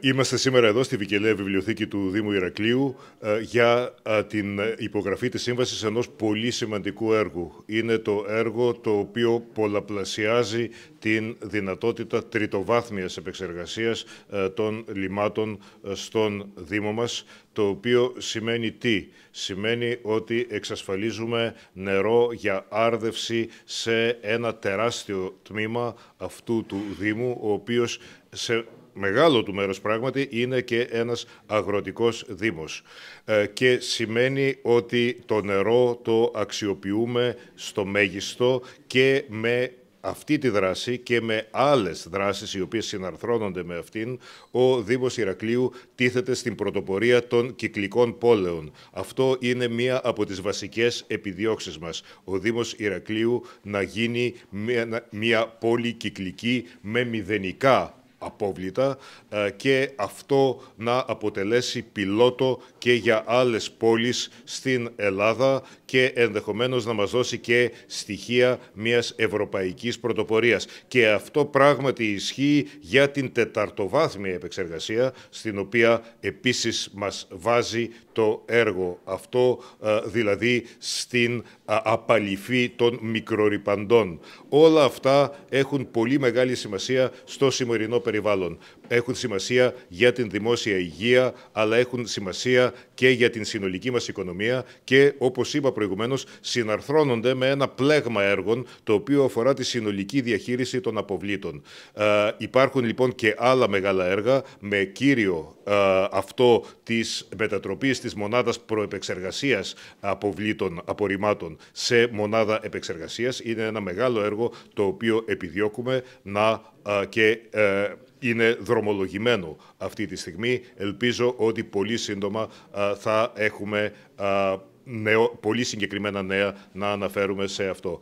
Είμαστε σήμερα εδώ στη Βικελέα Βιβλιοθήκη του Δήμου Ηρακλείου ε, για ε, την ε, υπογραφή της σύμβασης ενός πολύ σημαντικού έργου. Είναι το έργο το οποίο πολλαπλασιάζει την δυνατότητα τριτοβάθμιας επεξεργασίας των λιμάτων στον Δήμο μας, το οποίο σημαίνει τι. Σημαίνει ότι εξασφαλίζουμε νερό για άρδευση σε ένα τεράστιο τμήμα αυτού του Δήμου, ο οποίος σε μεγάλο του μέρος πράγματι είναι και ένας αγροτικός δήμος ε, και σημαίνει ότι το νερό το αξιοποιούμε στο μέγιστο και με αυτή τη δράση και με άλλες δράσεις οι οποίες συναρθρώνονται με αυτήν, ο Δήμος Ηρακλείου τίθεται στην πρωτοπορία των κυκλικών πόλεων. Αυτό είναι μία από τις βασικές επιδιώξεις μας. Ο Δήμος Ηρακλείου να γίνει μία, μία πόλη κυκλική με μηδενικά απόβλητα ε, και αυτό να αποτελέσει πιλότο και για άλλες πόλεις στην Ελλάδα και ενδεχομένως να μας δώσει και στοιχεία μιας ευρωπαϊκής πρωτοπορίας. Και αυτό πράγματι ισχύει για την τεταρτοβάθμια επεξεργασία στην οποία επίσης μας βάζει το έργο αυτό, ε, δηλαδή στην ε, απαλυφή των μικρορυπαντών. Όλα αυτά έχουν πολύ μεγάλη σημασία στο σημερινό περιβάλλον έχουν σημασία για την δημόσια υγεία, αλλά έχουν σημασία και για την συνολική μας οικονομία και, όπως είπα προηγουμένως, συναρθρώνονται με ένα πλέγμα έργων το οποίο αφορά τη συνολική διαχείριση των αποβλήτων. Ε, υπάρχουν λοιπόν και άλλα μεγάλα έργα με κύριο ε, αυτό της μετατροπής της μονάδας προεπεξεργασίας αποβλήτων, απορριμμάτων σε μονάδα επεξεργασίας. Είναι ένα μεγάλο έργο το οποίο επιδιώκουμε να ε, και είναι δρομολογημένο αυτή τη στιγμή. Ελπίζω ότι πολύ σύντομα θα έχουμε νέο, πολύ συγκεκριμένα νέα να αναφέρουμε σε αυτό.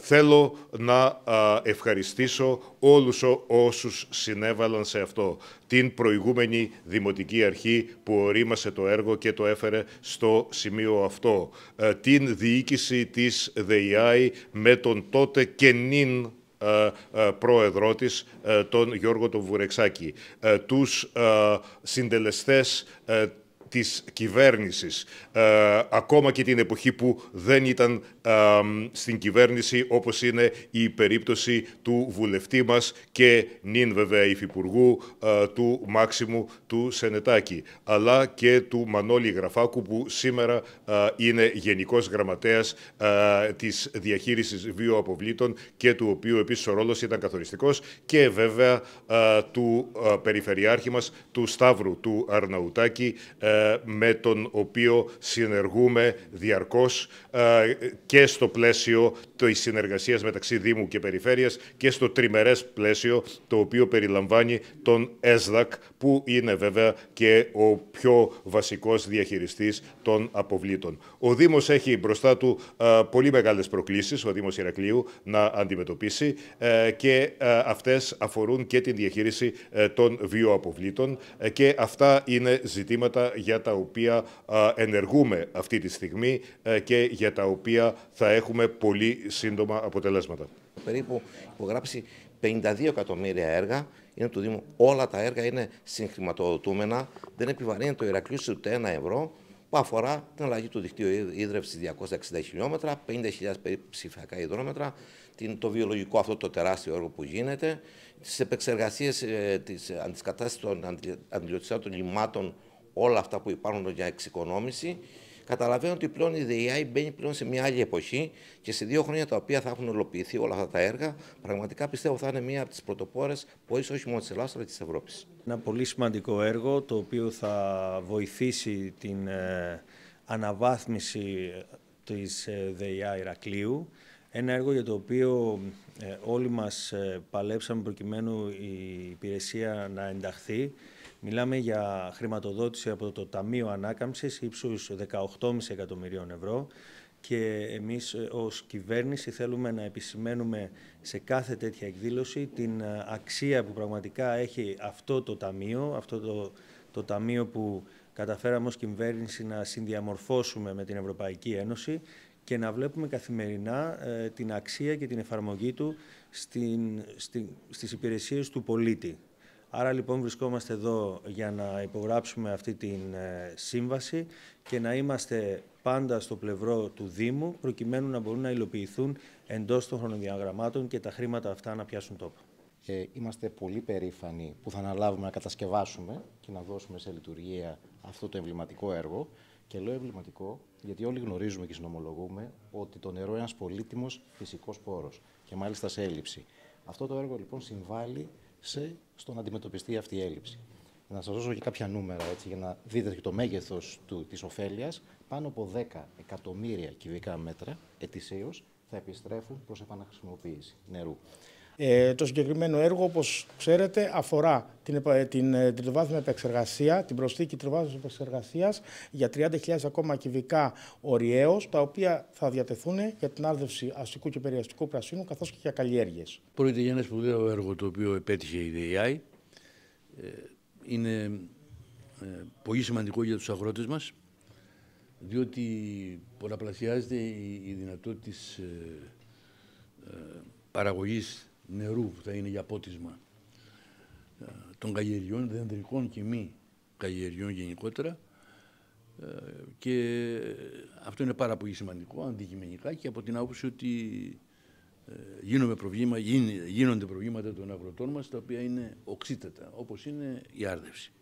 θέλω να ευχαριστήσω όλους όσους συνέβαλαν σε αυτό. Την προηγούμενη Δημοτική Αρχή που ορίμασε το έργο και το έφερε στο σημείο αυτό. την διοίκηση της ΔΕΙΑΗ με τον τότε και ε, ε, πρόεδρό της, ε, τον Γιώργο τον Βουρεξάκη. Τους συντελεστές της κυβέρνησης, ε, ακόμα και την εποχή που δεν ήταν στην κυβέρνηση, όπως είναι η περίπτωση του βουλευτή μας και νυν βέβαια υφυπουργού ε, του Μάξιμου του Σενετάκη, αλλά και του Μανώλη Γραφάκου που σήμερα ε, είναι Γενικός Γραμματέας ε, της διαχείρισης βιοαποβλήτων και του οποίου επίσης ο ρόλος ήταν καθοριστικός και βέβαια του περιφερειάρχη μας, του Σταύρου του Αρναουτάκη, με τον οποίο συνεργούμε διαρκώς ε, και στο πλαίσιο της συνεργασίας μεταξύ Δήμου και Περιφέρειας και στο τριμερές πλαίσιο το οποίο περιλαμβάνει τον ΕΣΔΑΚ που είναι βέβαια και ο πιο βασικός διαχειριστής των αποβλήτων. Ο Δήμος έχει μπροστά του ε, πολύ μεγάλες προκλήσεις, ο Δήμος Ηρακλείου, να αντιμετωπίσει ε, και αυτές αφορούν και την διαχείριση των βιοαποβλήτων και αυτά είναι ζητήματα για τα οποία ενεργούμε αυτή τη στιγμή ε, και για τα οποία θα έχουμε πολύ σύντομα αποτελέσματα. Περίπου υπογράψει 52 εκατομμύρια έργα είναι του Δήμου. Όλα τα έργα είναι συγχρηματοδοτούμενα. Δεν επιβαρύνει το Ηρακλείο ούτε ένα ευρώ που αφορά την αλλαγή του δικτύου ίδρυυση 260 χιλιόμετρα, 50.000 περίπου ψηφιακά υδρόμετρα, το βιολογικό αυτό το τεράστιο έργο που γίνεται, τις επεξεργασίες τη ε, της αντισκατάστασης των αντιλειωτιστών των λιμάτων όλα αυτά που υπάρχουν για εξοικονόμηση, καταλαβαίνω ότι πλέον η ΔΕΗ μπαίνει πλέον σε μια άλλη εποχή και σε δύο χρόνια τα οποία θα έχουν ολοποιηθεί όλα αυτά τα έργα, πραγματικά πιστεύω θα είναι μία από τις πρωτοπόρες ίσω όχι μόνο της Ελλάδας αλλά της Ευρώπης. Ένα πολύ σημαντικό έργο το οποίο θα βοηθήσει την ε, αναβάθμιση της ΔΕΗ Ηρακλείου. Ένα έργο για το οποίο ε, όλοι μας ε, παλέψαμε προκειμένου η υπηρεσία να ενταχθεί. Μιλάμε για χρηματοδότηση από το Ταμείο Ανάκαμψης ύψους 18,5 εκατομμυρίων ευρώ και εμείς ε, ως κυβέρνηση θέλουμε να επισημαίνουμε σε κάθε τέτοια εκδήλωση την ε, αξία που πραγματικά έχει αυτό το ταμείο, αυτό το, το ταμείο που καταφέραμε ως κυβέρνηση να συνδιαμορφώσουμε με την Ευρωπαϊκή Ένωση και να βλέπουμε καθημερινά ε, την αξία και την εφαρμογή του στην, στην, στις υπηρεσίες του πολίτη. Άρα λοιπόν βρισκόμαστε εδώ για να υπογράψουμε αυτή τη ε, σύμβαση και να είμαστε πάντα στο πλευρό του Δήμου προκειμένου να μπορούν να υλοποιηθούν εντός των χρονοδιαγραμμάτων και τα χρήματα αυτά να πιάσουν τόπο. Ε, είμαστε πολύ περήφανοι που θα αναλάβουμε να κατασκευάσουμε και να δώσουμε σε λειτουργία αυτό το εμβληματικό έργο. Και λέω εμβληματικό, γιατί όλοι γνωρίζουμε και συνομολογούμε ότι το νερό είναι ένας πολύτιμος φυσικός πόρος και μάλιστα σε έλλειψη. Αυτό το έργο λοιπόν συμβάλλει σε, στο να αντιμετωπιστεί αυτή η έλλειψη. Να σας δώσω και κάποια νούμερα έτσι, για να δείτε και το μέγεθος τη της Πάνω από 10 εκατομμύρια κυβικά μέτρα ετησίως θα επιστρέφουν προς επαναχρησιμοποίηση νερού. Ε, το συγκεκριμένο έργο, όπως ξέρετε, αφορά την, την ε, τριτοβάθμια επεξεργασία, την προσθήκη τριτοβάθμιας επεξεργασίας για 30.000 ακόμα κυβικά οριέως, τα οποία θα διατεθούν για την άρδευση αστικού και περιαστικού πρασίνου, καθώς και για καλλιέργειες. Πρόκειται για ένα σπουδαίο έργο το οποίο επέτυχε η Ε, Είναι ε, πολύ σημαντικό για τους αγρότες μας, διότι πολλαπλασιάζεται η δυνατότητα της ε, παραγωγής νερού που θα είναι για πότισμα ε, των καλλιεριών δεντρικών και μη καλλιεργιών γενικότερα ε, και αυτό είναι πάρα πολύ σημαντικό αντικειμενικά και από την άποψη ότι ε, γίνονται προβλήματα, γίνονται προβλήματα των αγροτών μας τα οποία είναι οξύτατα όπως είναι η άρδευση.